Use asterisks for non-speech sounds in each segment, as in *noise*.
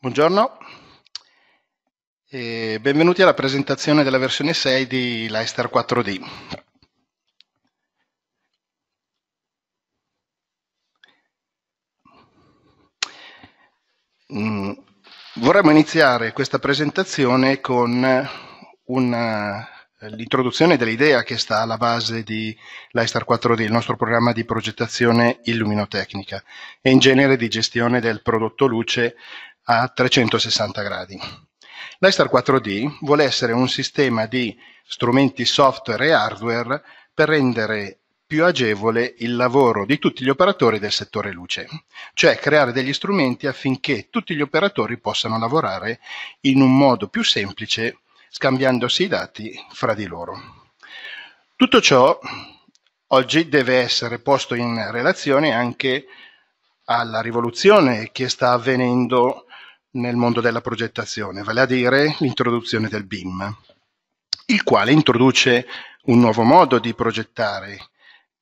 Buongiorno e benvenuti alla presentazione della versione 6 di Leicester 4D. Mm, vorremmo iniziare questa presentazione con eh, l'introduzione dell'idea che sta alla base di Leicester 4D, il nostro programma di progettazione illuminotecnica e in genere di gestione del prodotto luce a 360 gradi. L'Aistar 4D vuole essere un sistema di strumenti software e hardware per rendere più agevole il lavoro di tutti gli operatori del settore luce, cioè creare degli strumenti affinché tutti gli operatori possano lavorare in un modo più semplice scambiandosi i dati fra di loro. Tutto ciò oggi deve essere posto in relazione anche alla rivoluzione che sta avvenendo nel mondo della progettazione, vale a dire l'introduzione del BIM, il quale introduce un nuovo modo di progettare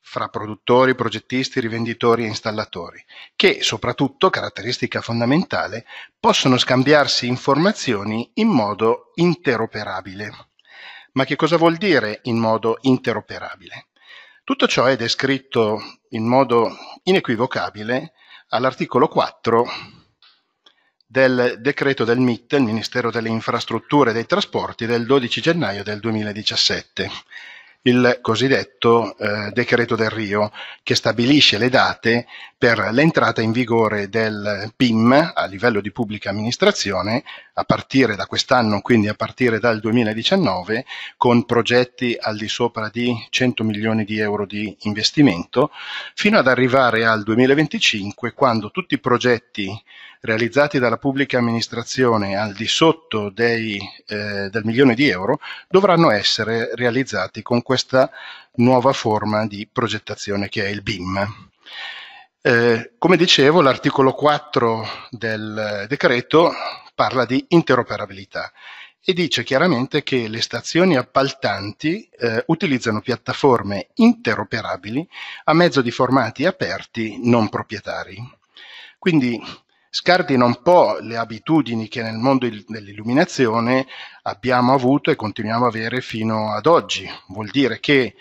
fra produttori, progettisti, rivenditori e installatori, che soprattutto, caratteristica fondamentale, possono scambiarsi informazioni in modo interoperabile. Ma che cosa vuol dire in modo interoperabile? Tutto ciò è descritto in modo inequivocabile all'articolo 4 del decreto del MIT, il Ministero delle Infrastrutture e dei Trasporti, del 12 gennaio del 2017, il cosiddetto eh, decreto del Rio, che stabilisce le date per l'entrata in vigore del PIM a livello di pubblica amministrazione a partire da quest'anno, quindi a partire dal 2019, con progetti al di sopra di 100 milioni di euro di investimento, fino ad arrivare al 2025, quando tutti i progetti realizzati dalla pubblica amministrazione al di sotto dei, eh, del milione di euro dovranno essere realizzati con questa nuova forma di progettazione che è il BIM. Eh, come dicevo, l'articolo 4 del decreto parla di interoperabilità e dice chiaramente che le stazioni appaltanti eh, utilizzano piattaforme interoperabili a mezzo di formati aperti non proprietari. Quindi scardino un po' le abitudini che nel mondo dell'illuminazione abbiamo avuto e continuiamo a avere fino ad oggi. Vuol dire che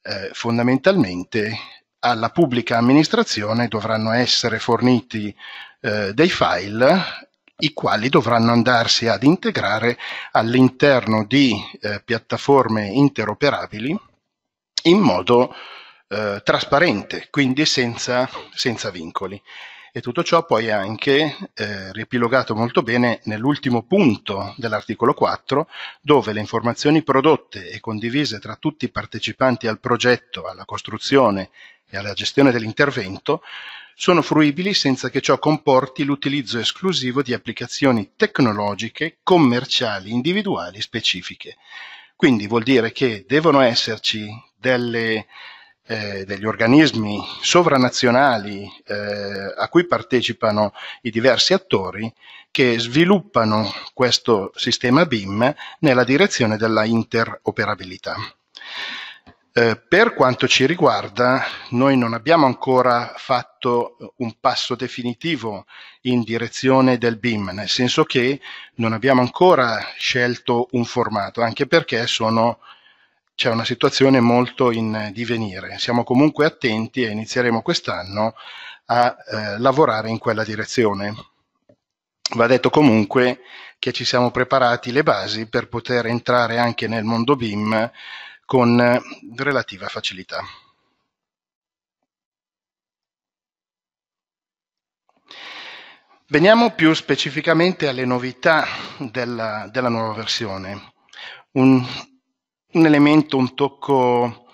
eh, fondamentalmente alla pubblica amministrazione dovranno essere forniti eh, dei file i quali dovranno andarsi ad integrare all'interno di eh, piattaforme interoperabili in modo eh, trasparente, quindi senza, senza vincoli. E tutto ciò poi è anche eh, riepilogato molto bene nell'ultimo punto dell'articolo 4, dove le informazioni prodotte e condivise tra tutti i partecipanti al progetto, alla costruzione e alla gestione dell'intervento sono fruibili senza che ciò comporti l'utilizzo esclusivo di applicazioni tecnologiche, commerciali, individuali specifiche. Quindi vuol dire che devono esserci delle eh, degli organismi sovranazionali eh, a cui partecipano i diversi attori che sviluppano questo sistema BIM nella direzione della interoperabilità. Eh, per quanto ci riguarda, noi non abbiamo ancora fatto un passo definitivo in direzione del BIM, nel senso che non abbiamo ancora scelto un formato, anche perché sono c'è una situazione molto in divenire. Siamo comunque attenti e inizieremo quest'anno a eh, lavorare in quella direzione. Va detto comunque che ci siamo preparati le basi per poter entrare anche nel mondo BIM con relativa facilità. Veniamo più specificamente alle novità della, della nuova versione. Un, un elemento, un tocco,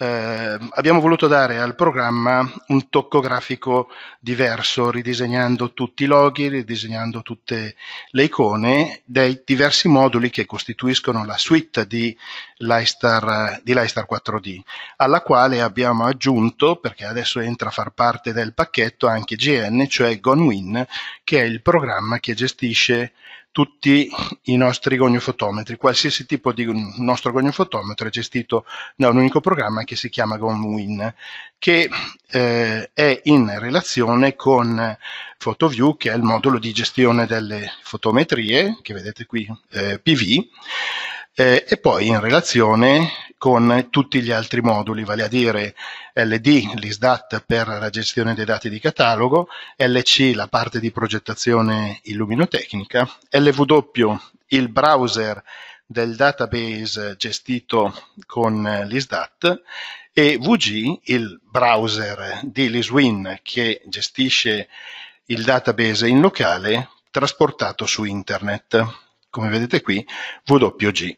eh, abbiamo voluto dare al programma un tocco grafico diverso, ridisegnando tutti i loghi, ridisegnando tutte le icone dei diversi moduli che costituiscono la suite di Lightstar, di Lightstar 4D, alla quale abbiamo aggiunto, perché adesso entra a far parte del pacchetto, anche GN, cioè GonWin, che è il programma che gestisce tutti i nostri goniofotometri. Qualsiasi tipo di nostro goniofotometro è gestito da un unico programma che si chiama GonWin, che eh, è in relazione con PhotoView, che è il modulo di gestione delle fotometrie, che vedete qui eh, PV, eh, e poi in relazione con tutti gli altri moduli, vale a dire LD, l'ISDAT per la gestione dei dati di catalogo, LC, la parte di progettazione illuminotecnica, LW, il browser del database gestito con l'ISDAT e VG, il browser di LISWIN che gestisce il database in locale trasportato su internet come vedete qui, WG.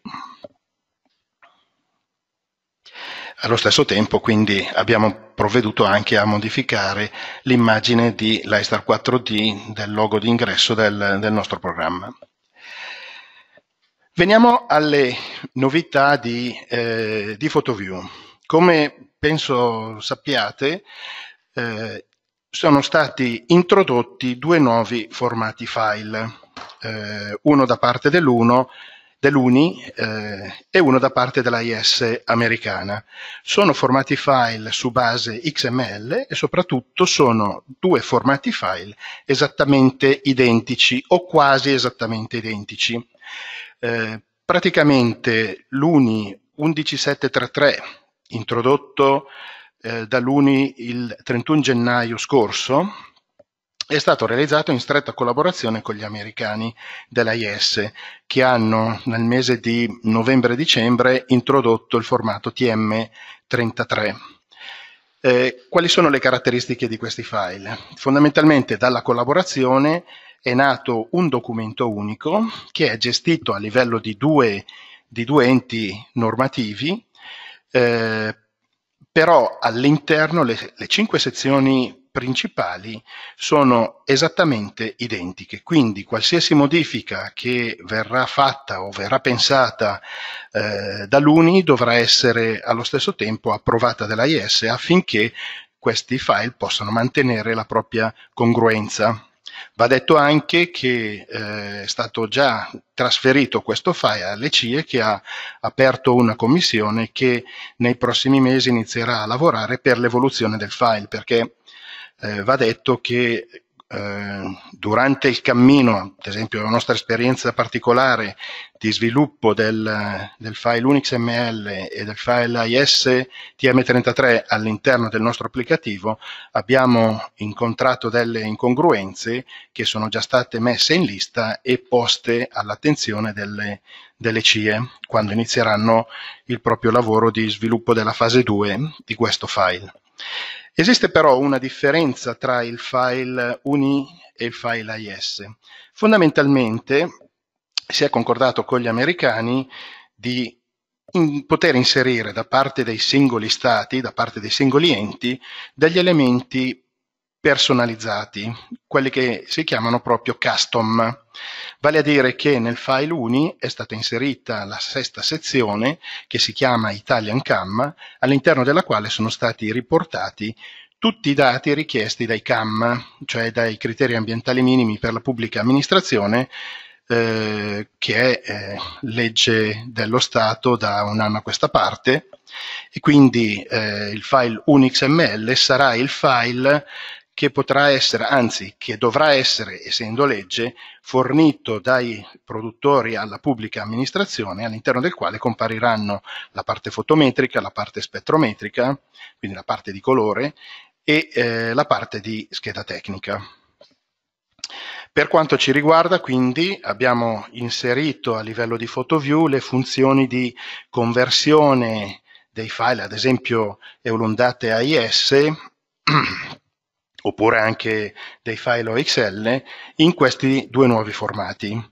Allo stesso tempo quindi abbiamo provveduto anche a modificare l'immagine di Lightstar 4D del logo d'ingresso del, del nostro programma. Veniamo alle novità di, eh, di PhotoView. Come penso sappiate, eh, sono stati introdotti due nuovi formati file, eh, uno da parte dell'uno, dell'UNI eh, e uno da parte dell'AIS americana. Sono formati file su base XML e soprattutto sono due formati file esattamente identici o quasi esattamente identici. Eh, praticamente l'UNI 11733 introdotto eh, dall'Uni il 31 gennaio scorso, è stato realizzato in stretta collaborazione con gli americani dell'AIS che hanno nel mese di novembre-dicembre introdotto il formato TM33. Eh, quali sono le caratteristiche di questi file? Fondamentalmente dalla collaborazione è nato un documento unico che è gestito a livello di due, di due enti normativi eh, però all'interno le, le cinque sezioni principali sono esattamente identiche, quindi qualsiasi modifica che verrà fatta o verrà pensata eh, l'UNI dovrà essere allo stesso tempo approvata dall'AIS affinché questi file possano mantenere la propria congruenza Va detto anche che eh, è stato già trasferito questo file alle CIE che ha aperto una commissione che nei prossimi mesi inizierà a lavorare per l'evoluzione del file perché eh, va detto che eh, durante il cammino, ad esempio la nostra esperienza particolare di sviluppo del, del file Unix ML e del file AIS TM33 all'interno del nostro applicativo, abbiamo incontrato delle incongruenze che sono già state messe in lista e poste all'attenzione delle, delle CIE quando inizieranno il proprio lavoro di sviluppo della fase 2 di questo file. Esiste però una differenza tra il file UNI e il file AIS. Fondamentalmente si è concordato con gli americani di in poter inserire da parte dei singoli stati, da parte dei singoli enti, degli elementi personalizzati, quelli che si chiamano proprio custom. Vale a dire che nel file UNI è stata inserita la sesta sezione che si chiama Italian CAM, all'interno della quale sono stati riportati tutti i dati richiesti dai CAM, cioè dai criteri ambientali minimi per la pubblica amministrazione, eh, che è eh, legge dello Stato da un anno a questa parte, e quindi eh, il file UnixML sarà il file che potrà essere, anzi che dovrà essere, essendo legge, fornito dai produttori alla pubblica amministrazione, all'interno del quale compariranno la parte fotometrica, la parte spettrometrica, quindi la parte di colore, e eh, la parte di scheda tecnica. Per quanto ci riguarda, quindi, abbiamo inserito a livello di PhotoView le funzioni di conversione dei file, ad esempio eulundate AIS, *clears throat* oppure anche dei file OXL in questi due nuovi formati.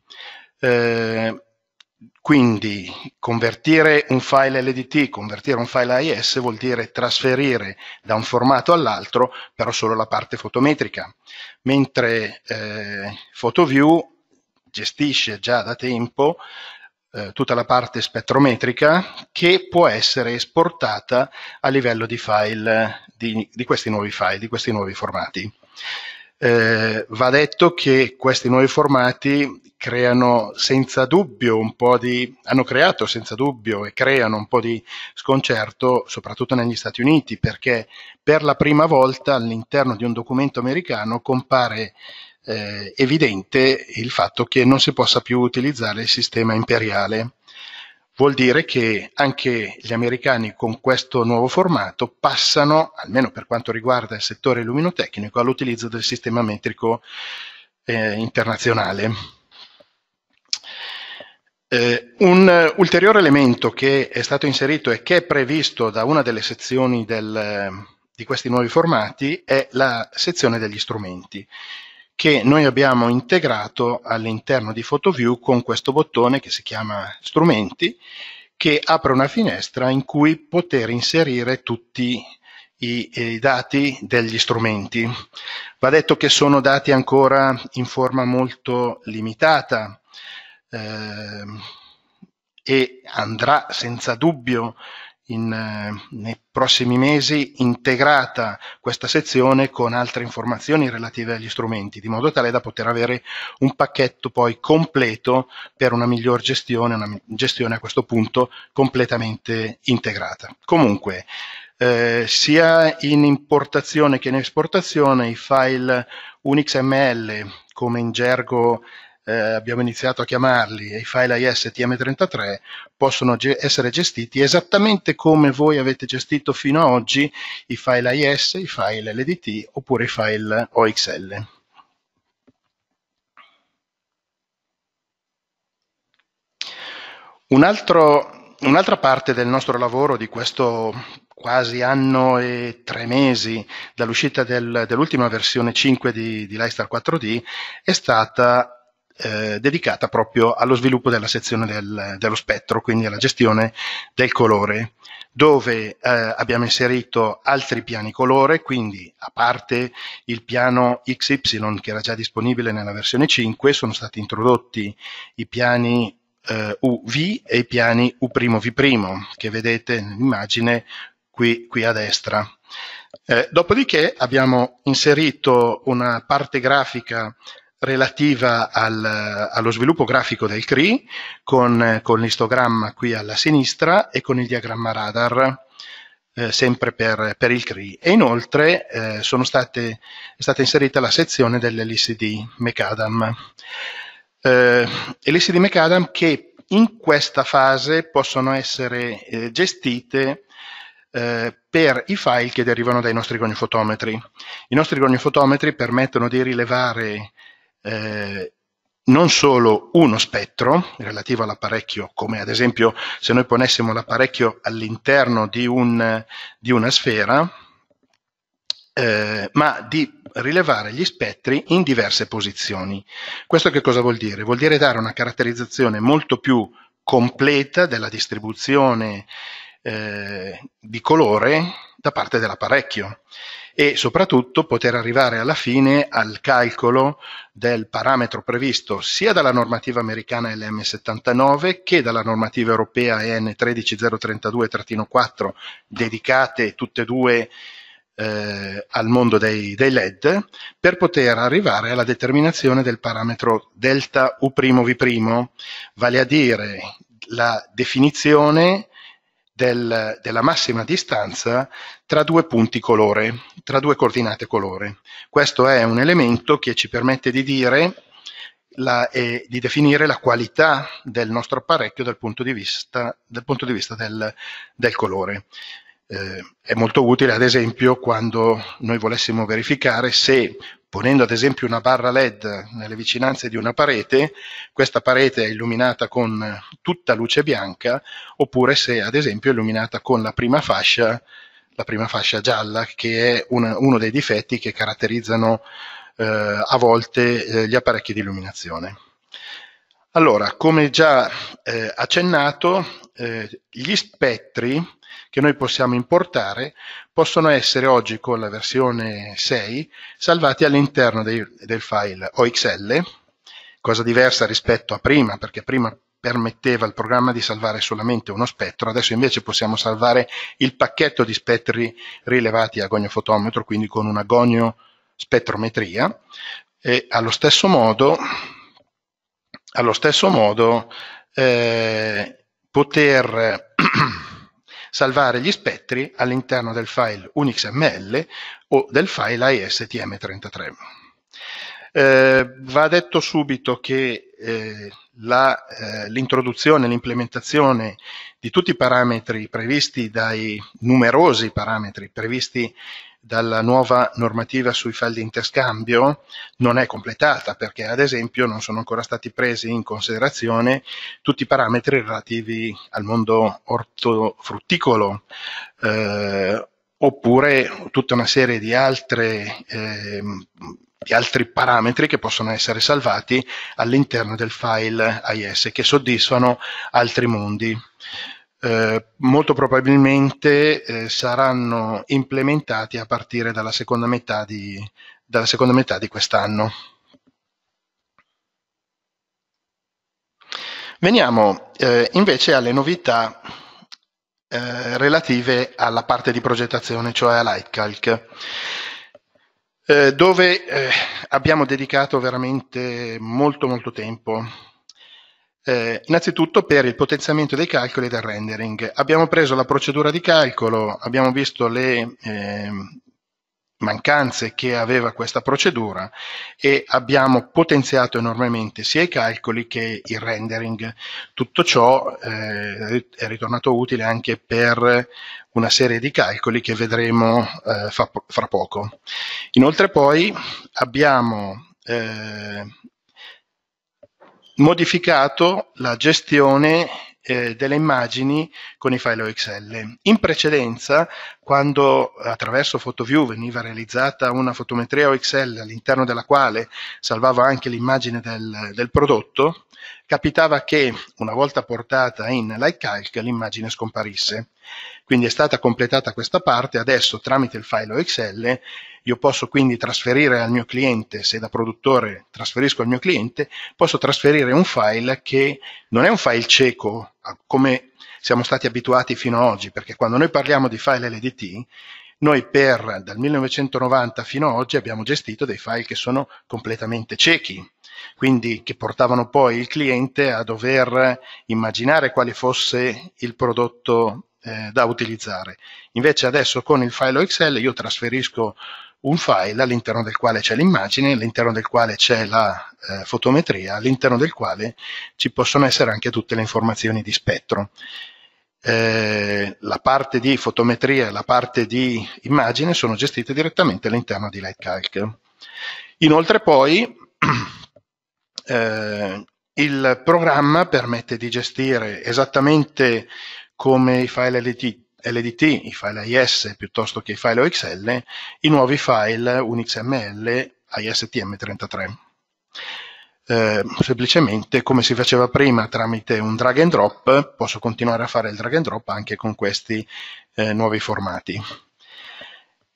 Eh, quindi convertire un file LDT, convertire un file AIS vuol dire trasferire da un formato all'altro però solo la parte fotometrica, mentre eh, PhotoView gestisce già da tempo eh, tutta la parte spettrometrica che può essere esportata a livello di file, di, di questi nuovi file, di questi nuovi formati. Eh, va detto che questi nuovi formati creano senza dubbio un po' di, hanno creato senza dubbio e creano un po' di sconcerto, soprattutto negli Stati Uniti, perché per la prima volta all'interno di un documento americano compare eh, evidente il fatto che non si possa più utilizzare il sistema imperiale. Vuol dire che anche gli americani con questo nuovo formato passano, almeno per quanto riguarda il settore luminotecnico, all'utilizzo del sistema metrico eh, internazionale. Eh, un ulteriore elemento che è stato inserito e che è previsto da una delle sezioni del, di questi nuovi formati è la sezione degli strumenti che noi abbiamo integrato all'interno di PhotoView con questo bottone che si chiama strumenti che apre una finestra in cui poter inserire tutti i, eh, i, dati degli strumenti. Va detto che sono dati ancora in forma molto limitata eh, e andrà senza dubbio in, eh, nei prossimi mesi integrata questa sezione con altre informazioni relative agli strumenti, di modo tale da poter avere un pacchetto poi completo per una miglior gestione, una gestione a questo punto completamente integrata. Comunque, eh, sia in importazione che in esportazione i file Unix ML, come in gergo eh, abbiamo iniziato a chiamarli, i file ISTM33, possono ge- essere gestiti esattamente come voi avete gestito fino ad oggi i file IS, i file LDT oppure i file OXL. Un altro, un'altra parte del nostro lavoro di questo quasi anno e tre mesi dall'uscita del, dell'ultima versione 5 di, di Lightstar 4D è stata eh, dedicata proprio allo sviluppo della sezione del, dello spettro, quindi alla gestione del colore, dove eh, abbiamo inserito altri piani colore, quindi a parte il piano XY che era già disponibile nella versione 5, sono stati introdotti i piani eh, UV e i piani U'V' che vedete nell'immagine qui, qui a destra. Eh, dopodiché abbiamo inserito una parte grafica relativa al, allo sviluppo grafico del CRI con, con, l'istogramma qui alla sinistra e con il diagramma radar eh, sempre per, per, il CRI e inoltre eh, state, è stata inserita la sezione dell'LCD McAdam. Eh, LCD McAdam che in questa fase possono essere eh, gestite eh, per i file che derivano dai nostri goniofotometri. I nostri goniofotometri permettono di rilevare eh, non solo uno spettro relativo all'apparecchio, come ad esempio se noi ponessimo l'apparecchio all'interno di, un, di una sfera, eh, ma di rilevare gli spettri in diverse posizioni. Questo che cosa vuol dire? Vuol dire dare una caratterizzazione molto più completa della distribuzione eh, di colore da parte dell'apparecchio e soprattutto poter arrivare alla fine al calcolo del parametro previsto sia dalla normativa americana LM79 che dalla normativa europea EN 13032-4 dedicate tutte e due eh, al mondo dei, dei, LED per poter arrivare alla determinazione del parametro delta U'V', vale a dire la definizione del, della massima distanza tra due punti colore, tra due coordinate colore. Questo è un elemento che ci permette di dire la, eh, di definire la qualità del nostro apparecchio dal punto di vista, punto di vista del, del, colore. Eh, è molto utile, ad esempio, quando noi volessimo verificare se ponendo ad esempio una barra LED nelle vicinanze di una parete, questa parete è illuminata con tutta luce bianca, oppure se ad esempio è illuminata con la prima fascia, la prima fascia gialla, che è una, uno dei difetti che caratterizzano eh, a volte eh, gli apparecchi di illuminazione. Allora, come già eh, accennato, eh, gli spettri che noi possiamo importare possono essere oggi con la versione 6 salvati all'interno del file OXL, cosa diversa rispetto a prima, perché prima permetteva al programma di salvare solamente uno spettro, adesso invece possiamo salvare il pacchetto di spettri rilevati a goniofotometro, quindi con una goniospettrometria, e allo stesso modo, allo stesso modo eh, poter *clears throat* salvare gli spettri all'interno del file UnixML o del file ASTM33. Eh, va detto subito che eh, la, eh, l'introduzione l'implementazione di tutti i parametri previsti dai numerosi parametri previsti dalla nuova normativa sui file di interscambio non è completata perché ad esempio non sono ancora stati presi in considerazione tutti i parametri relativi al mondo ortofrutticolo eh, oppure tutta una serie di, altre, eh, di altri parametri che possono essere salvati all'interno del file IS che soddisfano altri mondi. Eh, molto probabilmente eh, saranno implementati a partire dalla seconda metà di, seconda metà di quest'anno. Veniamo eh, invece alle novità eh, relative alla parte di progettazione, cioè a Lightcalc eh, dove abbiamo dedicato veramente molto molto tempo. Eh, innanzitutto per il potenziamento dei calcoli e del rendering. Abbiamo preso la procedura di calcolo, abbiamo visto le eh, mancanze che aveva questa procedura e abbiamo potenziato enormemente sia i calcoli che il rendering. Tutto ciò eh, è ritornato utile anche per una serie di calcoli che vedremo eh, fra, fra, poco. Inoltre poi abbiamo eh, modificato la gestione eh, delle immagini con i file OXL. In precedenza quando attraverso PhotoView veniva realizzata una fotometria OXL all'interno della quale salvavo anche l'immagine del, del prodotto, capitava che una volta portata in Lightcalc l'immagine scomparisse. Quindi è stata completata questa parte, adesso tramite il file OXL io posso quindi trasferire al mio cliente, se da produttore trasferisco al mio cliente, posso trasferire un file che non è un file cieco come siamo stati abituati fino ad oggi, perché quando noi parliamo di file LDT, noi per dal 1990 fino ad oggi abbiamo gestito dei file che sono completamente ciechi, quindi che portavano poi il cliente a dover immaginare quale fosse il prodotto eh, da utilizzare. Invece adesso con il file OXL io trasferisco un file all'interno del quale c'è l'immagine, all'interno del quale c'è la eh, fotometria all'interno del quale ci possono essere anche tutte le informazioni di spettro. Eh, la parte di fotometria e la parte di immagine sono gestite direttamente all'interno di Lightcalc. Inoltre poi *clears throat* eh, il programma permette di gestire esattamente come i file LDT, LDT, i file IS piuttosto che i file OXL, i nuovi file UnixML ISTM33. Eh, semplicemente come si faceva prima tramite un drag and drop, posso continuare a fare il drag and drop anche con questi eh, nuovi formati.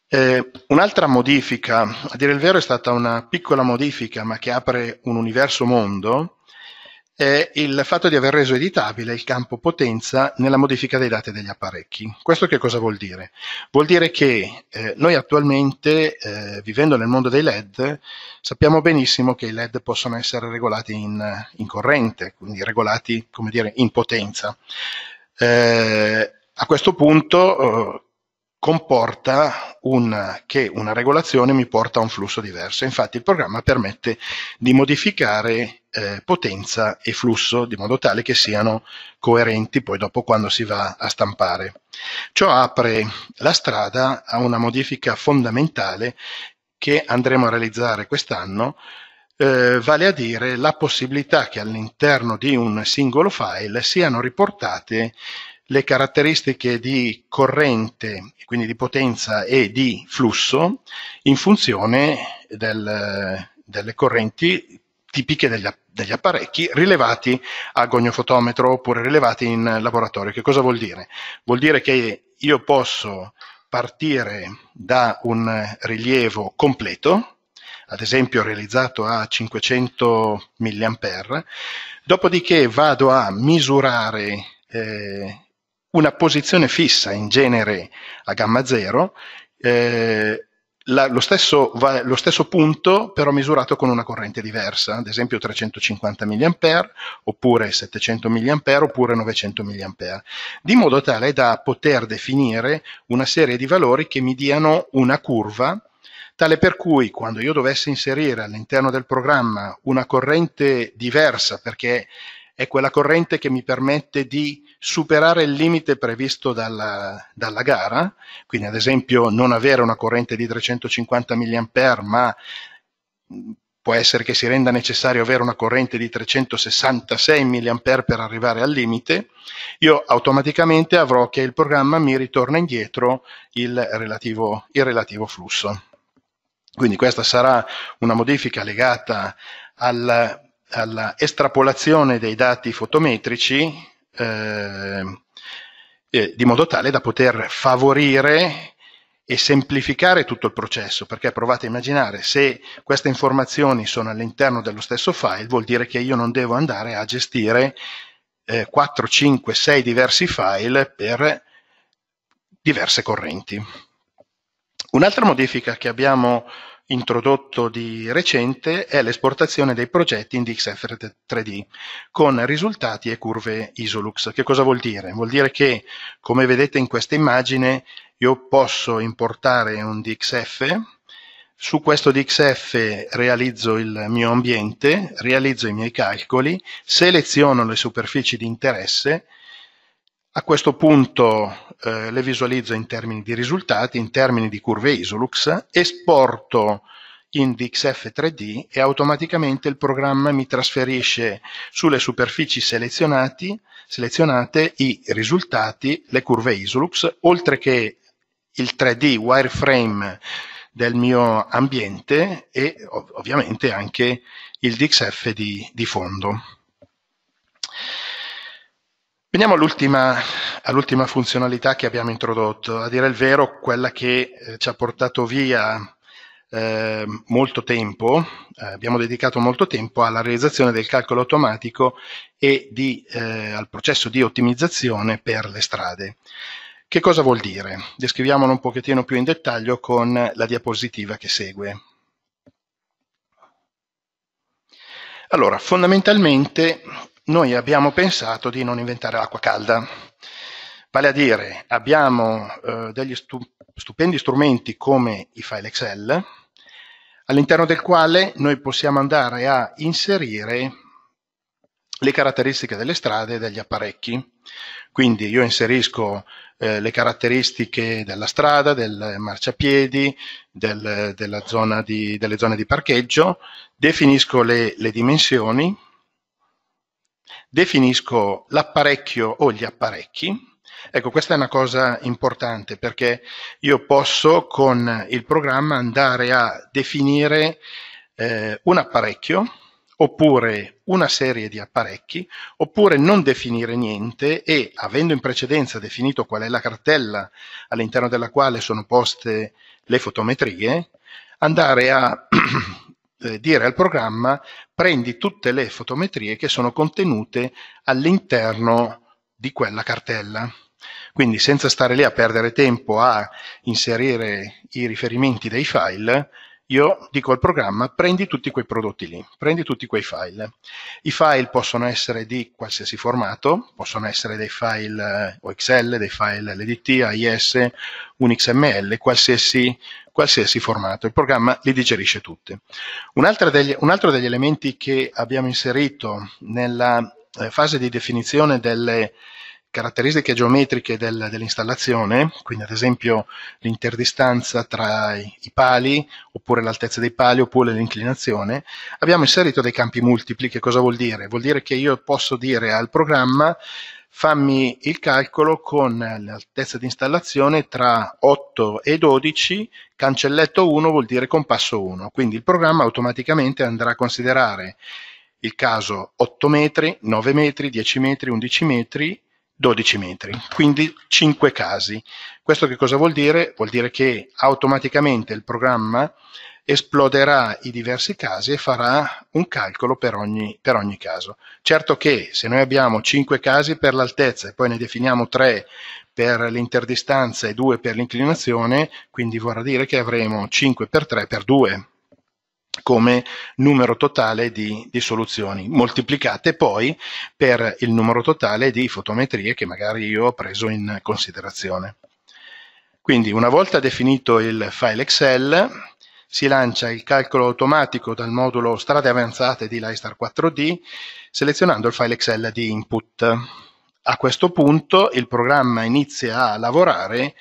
Eh, un'altra modifica, a dire il vero è stata una piccola modifica, ma che apre un universo mondo, è il fatto di aver reso editabile il campo potenza nella modifica dei dati degli apparecchi. Questo che cosa vuol dire? Vuol dire che eh, noi attualmente, eh, vivendo nel mondo dei LED, sappiamo benissimo che i LED possono essere regolati in, in corrente, quindi regolati, come dire, in potenza. Eh, a questo punto eh, comporta un, che una regolazione mi porta a un flusso diverso. Infatti il programma permette di modificare eh, potenza e flusso di modo tale che siano coerenti poi dopo quando si va a stampare. Ciò apre la strada a una modifica fondamentale che andremo a realizzare quest'anno, eh, vale a dire la possibilità che all'interno di un singolo file siano riportate le caratteristiche di corrente, quindi di potenza e di flusso in funzione del, delle correnti tipiche degli, degli apparecchi rilevati a goniofotometro oppure rilevati in laboratorio. Che cosa vuol dire? Vuol dire che io posso partire da un rilievo completo, ad esempio realizzato a 500 mA, dopodiché vado a misurare eh, una posizione fissa, in genere a gamma zero, eh, la, lo, stesso, lo, stesso, punto però misurato con una corrente diversa, ad esempio 350 mA oppure 700 mA oppure 900 mA, di modo tale da poter definire una serie di valori che mi diano una curva tale per cui quando io dovessi inserire all'interno del programma una corrente diversa perché è quella corrente che mi permette di superare il limite previsto dalla, dalla, gara, quindi ad esempio non avere una corrente di 350 mA, ma mm, può essere che si renda necessario avere una corrente di 366 mA per arrivare al limite, io automaticamente avrò che il programma mi ritorna indietro il relativo, il relativo flusso. Quindi questa sarà una modifica legata al, all'estrapolazione dei dati fotometrici eh, eh, di modo tale da poter favorire e semplificare tutto il processo, perché provate a immaginare se queste informazioni sono all'interno dello stesso file, vuol dire che io non devo andare a gestire eh, 4, 5, 6 diversi file per diverse correnti. Un'altra modifica che abbiamo introdotto di recente è l'esportazione dei progetti in DXF3D con risultati e curve Isolux. Che cosa vuol dire? Vuol dire che, come vedete in questa immagine, io posso importare un DXF, su questo DXF realizzo il mio ambiente, realizzo i miei calcoli, seleziono le superfici di interesse, a questo punto eh, le visualizzo in termini di risultati, in termini di curve Isolux, esporto in DXF3D e automaticamente il programma mi trasferisce sulle superfici selezionati, selezionate i risultati, le curve Isolux, oltre che il 3D wireframe del mio ambiente e ov ovviamente anche il DXF di, di fondo. Veniamo all'ultima, all'ultima, funzionalità che abbiamo introdotto, a dire il vero quella che eh, ci ha portato via eh, molto tempo, eh, abbiamo dedicato molto tempo alla realizzazione del calcolo automatico e di, eh, al processo di ottimizzazione per le strade. Che cosa vuol dire? Descriviamolo un pochettino più in dettaglio con la diapositiva che segue. Allora, fondamentalmente noi abbiamo pensato di non inventare l'acqua calda. Vale a dire, abbiamo eh, degli stu- stupendi strumenti come i file Excel, all'interno del quale noi possiamo andare a inserire le caratteristiche delle strade e degli apparecchi. Quindi io inserisco eh, le caratteristiche della strada, del marciapiedi, del, della zona di, delle zone di parcheggio, definisco le, le dimensioni Definisco l'apparecchio o gli apparecchi. Ecco, questa è una cosa importante perché io posso con il programma andare a definire eh, un apparecchio oppure una serie di apparecchi, oppure non definire niente e, avendo in precedenza definito qual è la cartella all'interno della quale sono poste le fotometrie, andare a *clears throat* Eh, dire al programma prendi tutte le fotometrie che sono contenute all'interno di quella cartella. Quindi senza stare lì a perdere tempo a inserire i riferimenti dei file, io dico al programma prendi tutti quei prodotti lì, prendi tutti quei file. I file possono essere di qualsiasi formato, possono essere dei file eh, OXL, dei file LDT, AIS, un XML, qualsiasi qualsiasi formato. Il programma li digerisce tutti. Un altro degli, un altro degli elementi che abbiamo inserito nella eh, fase di definizione delle caratteristiche geometriche del, dell'installazione, quindi ad esempio l'interdistanza tra i, i pali, oppure l'altezza dei pali, oppure l'inclinazione, abbiamo inserito dei campi multipli. Che cosa vuol dire? Vuol dire che io posso dire al programma fammi il calcolo con l'altezza di installazione tra 8 e 12, cancelletto 1 vuol dire compasso 1, quindi il programma automaticamente andrà a considerare il caso 8 metri, 9 metri, 10 metri, 11 metri 12 metri, quindi 5 casi. Questo che cosa vuol dire? Vuol dire che automaticamente il programma esploderà i diversi casi e farà un calcolo per ogni, per ogni caso. Certo che se noi abbiamo 5 casi per l'altezza e poi ne definiamo 3 per l'interdistanza e 2 per l'inclinazione, quindi vorrà dire che avremo 5 per 3 per 2 come numero totale di, di, soluzioni, moltiplicate poi per il numero totale di fotometrie che magari io ho preso in considerazione. Quindi una volta definito il file Excel, si lancia il calcolo automatico dal modulo strade avanzate di Lightstar 4D, selezionando il file Excel di input. A questo punto il programma inizia a lavorare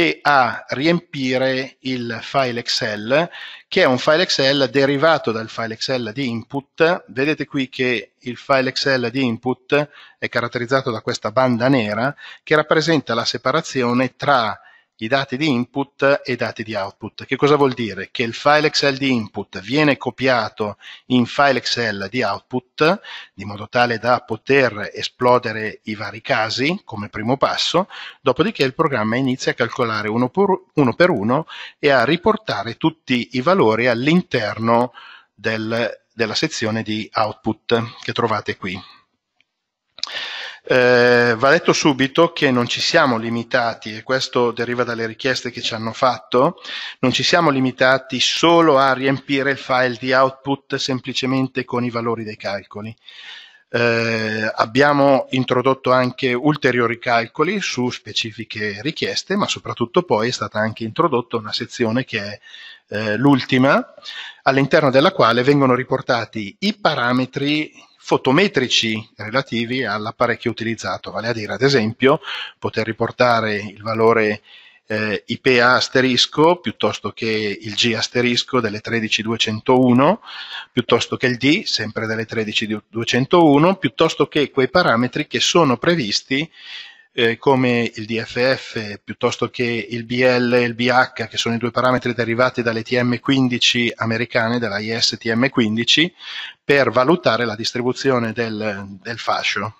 e a riempire il file Excel, che è un file Excel derivato dal file Excel di input. Vedete qui che il file Excel di input è caratterizzato da questa banda nera che rappresenta la separazione tra i dati di input e i dati di output. Che cosa vuol dire? Che il file Excel di input viene copiato in file Excel di output, di modo tale da poter esplodere i vari casi come primo passo, dopodiché il programma inizia a calcolare uno per uno, per uno e a riportare tutti i valori all'interno del, della sezione di output che trovate qui. Eh, va detto subito che non ci siamo limitati, e questo deriva dalle richieste che ci hanno fatto, non ci siamo limitati solo a riempire il file di output semplicemente con i valori dei calcoli. Eh, abbiamo introdotto anche ulteriori calcoli su specifiche richieste, ma soprattutto poi è stata anche introdotta una sezione che è eh, l'ultima, all'interno della quale vengono riportati i parametri fotometrici relativi all'apparecchio utilizzato, vale a dire ad esempio poter riportare il valore eh, IPA asterisco piuttosto che il G asterisco delle 13201, piuttosto che il D sempre delle 13201, piuttosto che quei parametri che sono previsti eh, come il DFF piuttosto che il BL e il BH, che sono i due parametri derivati dalle TM15 americane, dalla istm 15 per valutare la distribuzione del, del fascio.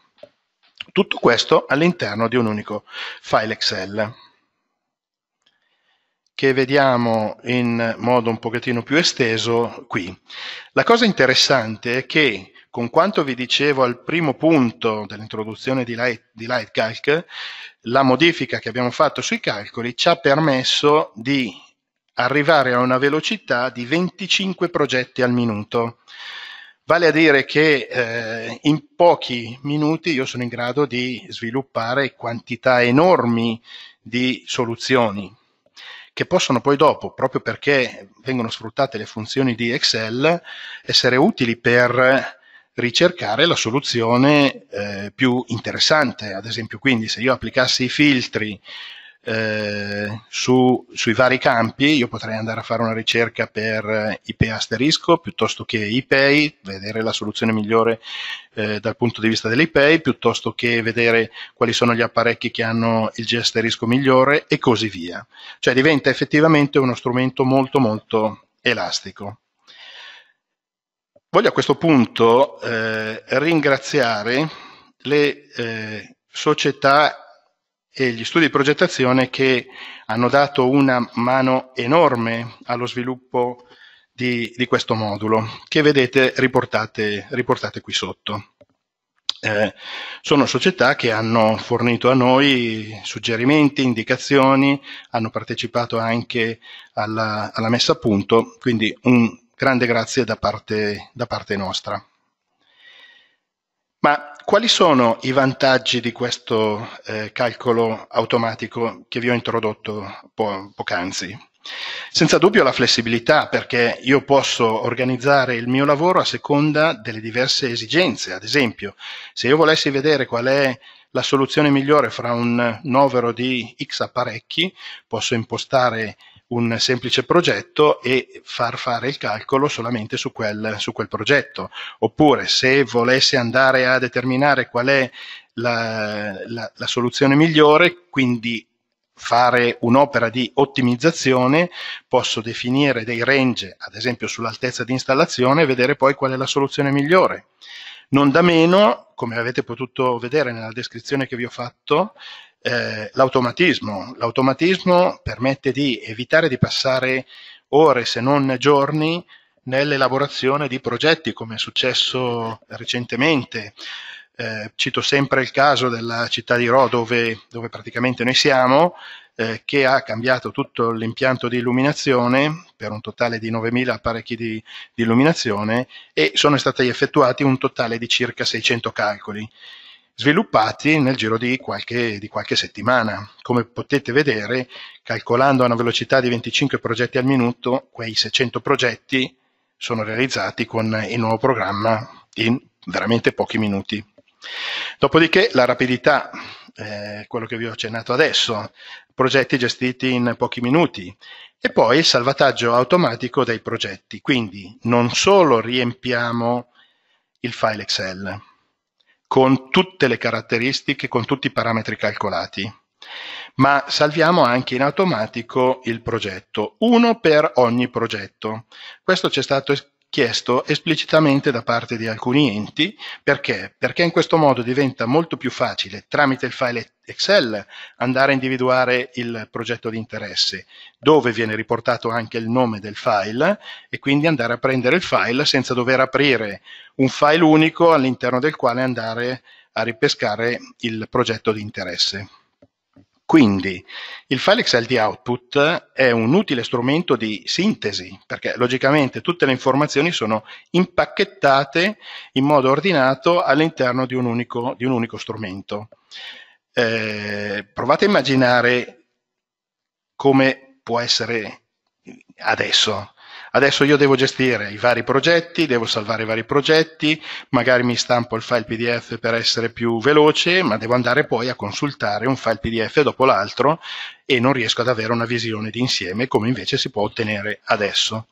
Tutto questo all'interno di un unico file Excel che vediamo in modo un pochettino più esteso qui. La cosa interessante è che con quanto vi dicevo al primo punto dell'introduzione di, Light, di Lightcalc, la modifica che abbiamo fatto sui calcoli ci ha permesso di arrivare a una velocità di 25 progetti al minuto. Vale a dire che eh, in pochi minuti io sono in grado di sviluppare quantità enormi di soluzioni che possono poi dopo, proprio perché vengono sfruttate le funzioni di Excel, essere utili per ricercare la soluzione eh, più interessante. Ad esempio, quindi se io applicassi i filtri eh, su, sui vari campi, io potrei andare a fare una ricerca per eh, IP asterisco piuttosto che IPay, vedere la soluzione migliore eh, dal punto di vista dell'IPay, piuttosto che vedere quali sono gli apparecchi che hanno il G asterisco migliore e così via. Cioè diventa effettivamente uno strumento molto molto elastico. Voglio a questo punto eh, ringraziare le eh, società e gli studi di progettazione che hanno dato una mano enorme allo sviluppo di, di questo modulo, che vedete riportate, riportate qui sotto. Eh, sono società che hanno fornito a noi suggerimenti, indicazioni, hanno partecipato anche alla, alla messa a punto, quindi un grande grazie da parte, da parte nostra. Ma quali sono i vantaggi di questo eh, calcolo automatico che vi ho introdotto po- poc'anzi? Senza dubbio la flessibilità, perché io posso organizzare il mio lavoro a seconda delle diverse esigenze. Ad esempio, se io volessi vedere qual è la soluzione migliore fra un novero di x apparecchi, posso impostare un semplice progetto e far fare il calcolo solamente su quel, su quel progetto. Oppure se volesse andare a determinare qual è la, la, la soluzione migliore, quindi fare un'opera di ottimizzazione, posso definire dei range, ad esempio sull'altezza di installazione, e vedere poi qual è la soluzione migliore. Non da meno, come avete potuto vedere nella descrizione che vi ho fatto, eh, l'automatismo. L'automatismo permette di evitare di passare ore, se non giorni, nell'elaborazione di progetti, come è successo recentemente. Eh, cito sempre il caso della città di Rho, dove, dove praticamente noi siamo, eh, che ha cambiato tutto l'impianto di illuminazione per un totale di 9.000 apparecchi di, di illuminazione e sono stati effettuati un totale di circa 600 calcoli sviluppati nel giro di qualche, di qualche settimana. Come potete vedere, calcolando a una velocità di 25 progetti al minuto, quei 600 progetti sono realizzati con il nuovo programma in veramente pochi minuti. Dopodiché la rapidità, eh, quello che vi ho accennato adesso, progetti gestiti in pochi minuti e poi il salvataggio automatico dei progetti. Quindi non solo riempiamo il file Excel, con tutte le caratteristiche, con tutti i parametri calcolati, ma salviamo anche in automatico il progetto, uno per ogni progetto. Questo ci è stato chiesto esplicitamente da parte di alcuni enti perché? Perché in questo modo diventa molto più facile tramite il file Excel andare a individuare il progetto di interesse, dove viene riportato anche il nome del file e quindi andare a prendere il file senza dover aprire un file unico all'interno del quale andare a ripescare il progetto di interesse. Quindi il file Excel di output è un utile strumento di sintesi, perché logicamente tutte le informazioni sono impacchettate in modo ordinato all'interno di un unico, di un unico strumento. Eh, provate a immaginare come può essere adesso. Adesso io devo gestire i vari progetti, devo salvare i vari progetti, magari mi stampo il file PDF per essere più veloce, ma devo andare poi a consultare un file PDF dopo l'altro e non riesco ad avere una visione d'insieme come invece si può ottenere adesso.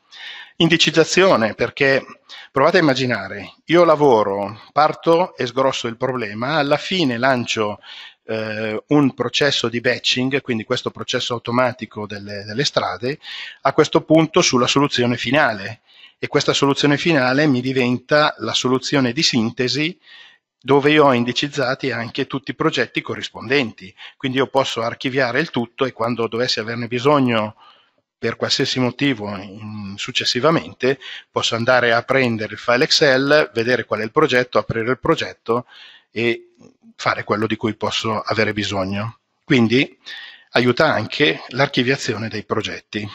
Indicizzazione, perché provate a immaginare, io lavoro, parto e sgrosso il problema, alla fine lancio eh, un processo di batching, quindi questo processo automatico delle, delle strade, a questo punto sulla soluzione finale. E questa soluzione finale mi diventa la soluzione di sintesi dove io ho indicizzati anche tutti i progetti corrispondenti. Quindi io posso archiviare il tutto e quando dovessi averne bisogno per qualsiasi motivo in, successivamente posso andare a prendere il file Excel, vedere qual è il progetto, aprire il progetto e fare quello di cui posso avere bisogno. Quindi aiuta anche l'archiviazione dei progetti.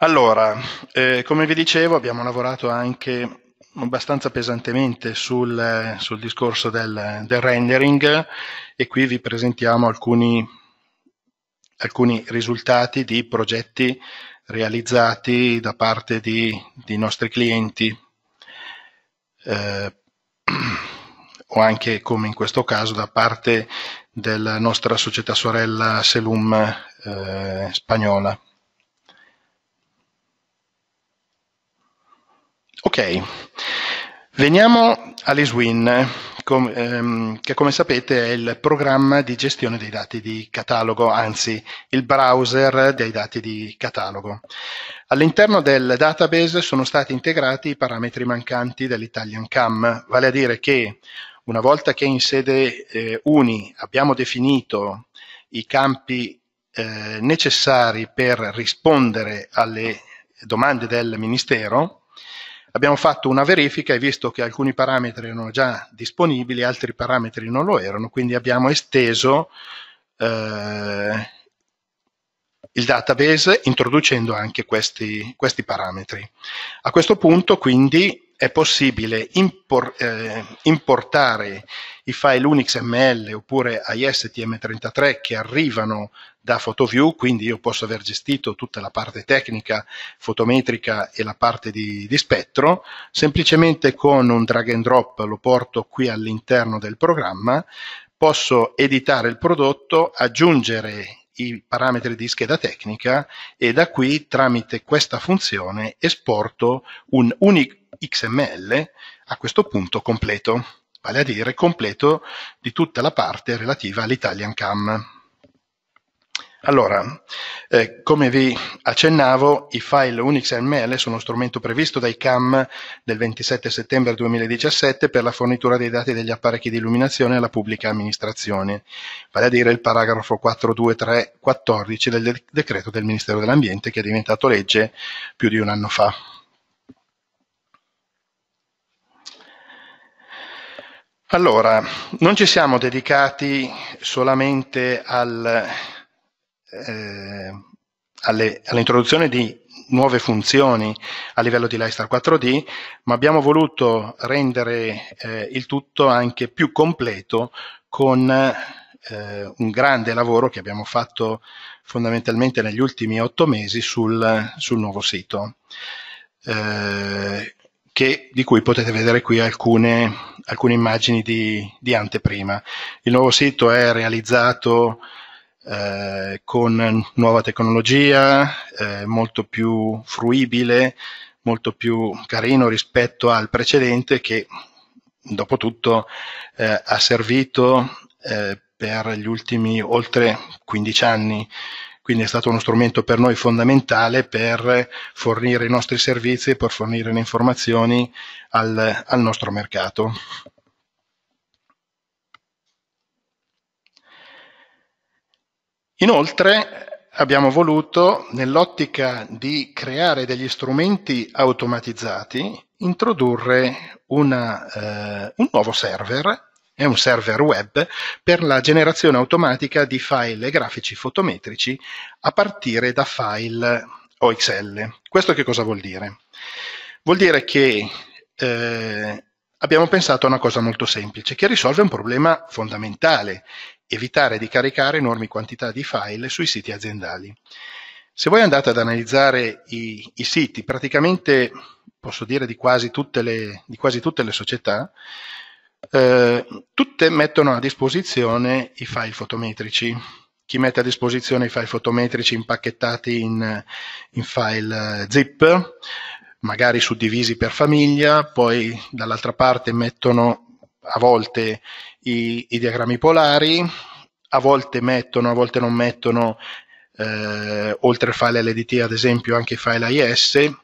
Allora, eh, come vi dicevo, abbiamo lavorato anche abbastanza pesantemente sul, eh, sul discorso del, del, rendering e qui vi presentiamo alcuni, alcuni, risultati di progetti realizzati da parte di, di nostri clienti eh, *clears throat* o anche come in questo caso da parte della nostra società sorella Selum eh, spagnola. Ok, veniamo all'ISWIN, com, ehm, che come sapete è il programma di gestione dei dati di catalogo, anzi il browser dei dati di catalogo. All'interno del database sono stati integrati i parametri mancanti dell'Italian CAM, vale a dire che una volta che in sede eh, UNI abbiamo definito i campi eh, necessari per rispondere alle domande del Ministero, abbiamo fatto una verifica e visto che alcuni parametri erano già disponibili, altri parametri non lo erano, quindi abbiamo esteso eh, il database introducendo anche questi, questi, parametri. A questo punto quindi è possibile impor, eh, importare i file Unix ML oppure istm 33 che arrivano da PhotoView, quindi io posso aver gestito tutta la parte tecnica fotometrica e la parte di, di spettro, semplicemente con un drag and drop lo porto qui all'interno del programma, posso editare il prodotto, aggiungere i parametri di scheda tecnica e da qui tramite questa funzione esporto un unico XML a questo punto completo, vale a dire completo di tutta la parte relativa all'Italian CAM. Allora, eh, come vi accennavo, i file Unix ML sono uno strumento previsto dai CAM del 27 settembre 2017 per la fornitura dei dati degli apparecchi di illuminazione alla pubblica amministrazione, vale a dire il paragrafo 42314 del de- decreto del Ministero dell'Ambiente che è diventato legge più di un anno fa. Allora, non ci siamo dedicati solamente al eh, alle, all'introduzione di nuove funzioni a livello di Lightstar 4D, ma abbiamo voluto rendere eh, il tutto anche più completo con eh, un grande lavoro che abbiamo fatto fondamentalmente negli ultimi otto mesi sul, sul nuovo sito, eh, che, di cui potete vedere qui alcune, alcune immagini di, di anteprima. Il nuovo sito è realizzato eh, con nuova tecnologia, eh, molto più fruibile, molto più carino rispetto al precedente che dopo tutto eh, ha servito eh, per gli ultimi oltre 15 anni quindi è stato uno strumento per noi fondamentale per fornire i nostri servizi, e per fornire le informazioni al, al nostro mercato. Inoltre abbiamo voluto, nell'ottica di creare degli strumenti automatizzati, introdurre una, eh, un nuovo server, è un server web, per la generazione automatica di file grafici fotometrici a partire da file OXL. Questo che cosa vuol dire? Vuol dire che eh, abbiamo pensato a una cosa molto semplice che risolve un problema fondamentale evitare di caricare enormi quantità di file sui siti aziendali. Se voi andate ad analizzare i, i siti, praticamente posso dire di quasi tutte le, quasi tutte le società, eh, tutte mettono a disposizione i file fotometrici. Chi mette a disposizione i file fotometrici impacchettati in, in file zip, magari suddivisi per famiglia, poi dall'altra parte mettono a volte i, i diagrammi polari, a volte mettono, a volte non mettono, eh, oltre al file LDT ad esempio anche i file AIS.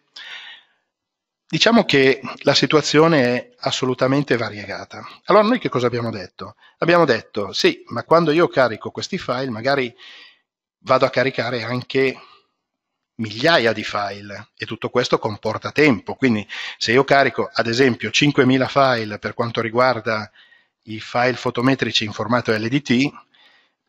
Diciamo che la situazione è assolutamente variegata. Allora noi che cosa abbiamo detto? Abbiamo detto sì, ma quando io carico questi file magari vado a caricare anche migliaia di file e tutto questo comporta tempo. Quindi se io carico ad esempio 5.000 file per quanto riguarda i file fotometrici in formato LDT,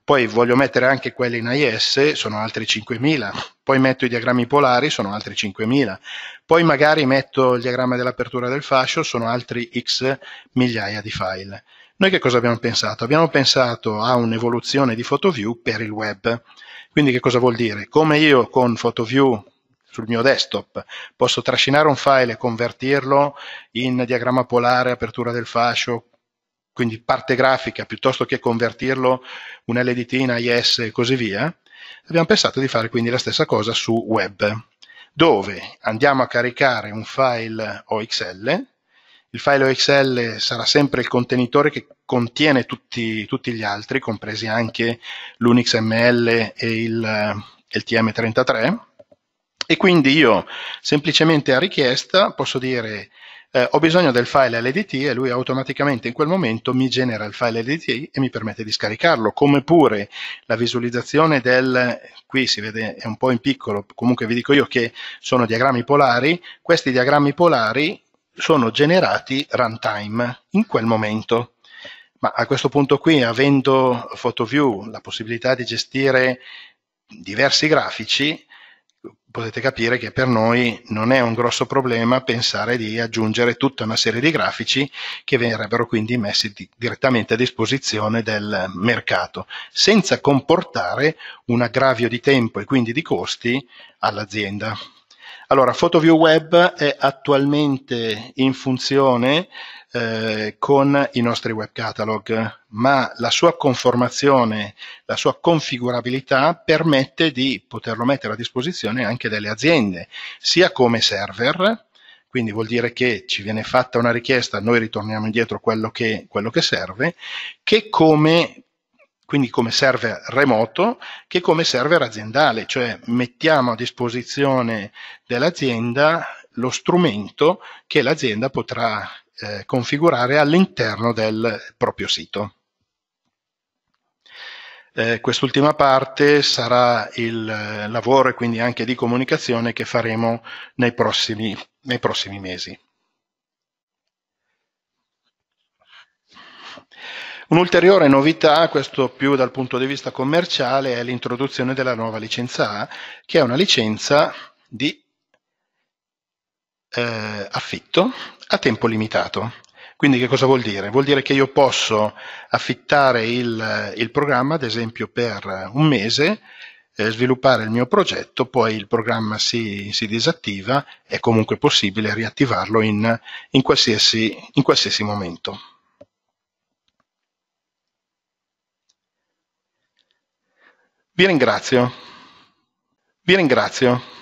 poi voglio mettere anche quelli in AIS, sono altri 5.000, poi metto i diagrammi polari, sono altri 5.000, poi magari metto il diagramma dell'apertura del fascio, sono altri x migliaia di file. Noi che cosa abbiamo pensato? Abbiamo pensato a un'evoluzione di PhotoView per il web, quindi che cosa vuol dire? Come io con PhotoView sul mio desktop posso trascinare un file e convertirlo in diagramma polare, apertura del fascio, quindi parte grafica, piuttosto che convertirlo un LDT in IS e così via, abbiamo pensato di fare quindi la stessa cosa su web, dove andiamo a caricare un file OXL il file OXL sarà sempre il contenitore che contiene tutti, tutti gli altri, compresi anche l'UnixML e il, il TM33. E quindi io semplicemente a richiesta posso dire eh, ho bisogno del file LDT e lui automaticamente in quel momento mi genera il file LDT e mi permette di scaricarlo, come pure la visualizzazione del, qui si vede è un po' in piccolo, comunque vi dico io che sono diagrammi polari, questi diagrammi polari sono generati runtime in quel momento. Ma a questo punto qui, avendo PhotoView la possibilità di gestire diversi grafici, potete capire che per noi non è un grosso problema pensare di aggiungere tutta una serie di grafici che verrebbero quindi messi di, direttamente a disposizione del mercato, senza comportare un aggravio di tempo e quindi di costi all'azienda. Allora, PhotoView Web è attualmente in funzione eh, con i nostri web catalog, ma la sua conformazione, la sua configurabilità permette di poterlo mettere a disposizione anche delle aziende, sia come server, quindi vuol dire che ci viene fatta una richiesta, noi ritorniamo indietro quello che, quello che serve, che come quindi come server remoto che come server aziendale, cioè mettiamo a disposizione dell'azienda lo strumento che l'azienda potrà eh, configurare all'interno del proprio sito. Eh, quest'ultima parte sarà il eh, lavoro e quindi anche di comunicazione che faremo nei prossimi, nei prossimi mesi. Un'ulteriore novità, questo più dal punto di vista commerciale, è l'introduzione della nuova licenza A, che è una licenza di eh, affitto a tempo limitato. Quindi che cosa vuol dire? Vuol dire che io posso affittare il, il programma, ad esempio, per un mese, eh, sviluppare il mio progetto, poi il programma si, si disattiva, è comunque possibile riattivarlo in, in, qualsiasi, in qualsiasi momento. Vi ringrazio. Vi ringrazio.